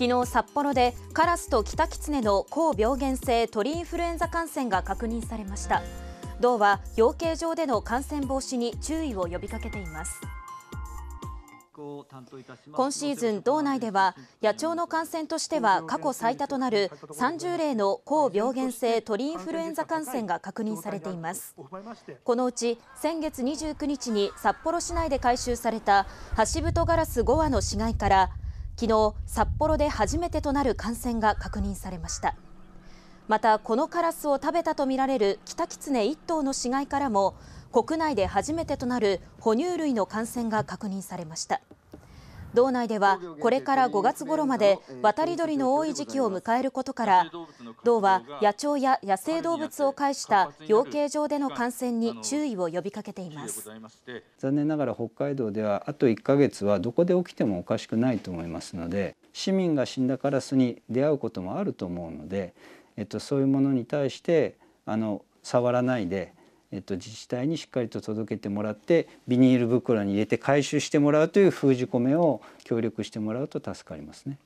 昨日札幌でカラスとキタキツネの高病原性鳥インフルエンザ感染が確認されました道は養鶏場での感染防止に注意を呼びかけています今シーズン道内では野鳥の感染としては過去最多となる30例の高病原性鳥インフルエンザ感染が確認されていますこのうち先月29日に札幌市内で回収されたハシブトガラス5羽の死骸から昨日、札幌で初めてとなる感染が確認されました。また、このカラスを食べたとみられるキタキツネ1頭の死骸からも、国内で初めてとなる哺乳類の感染が確認されました。道内ではこれから5月頃まで渡り鳥の多い時期を迎えることから道は野鳥や野生動物を介した養鶏場での感染に注意を呼びかけています残念ながら北海道ではあと1ヶ月はどこで起きてもおかしくないと思いますので市民が死んだカラスに出会うこともあると思うので、えっと、そういうものに対してあの触らないでえっと、自治体にしっかりと届けてもらってビニール袋に入れて回収してもらうという封じ込めを協力してもらうと助かりますね。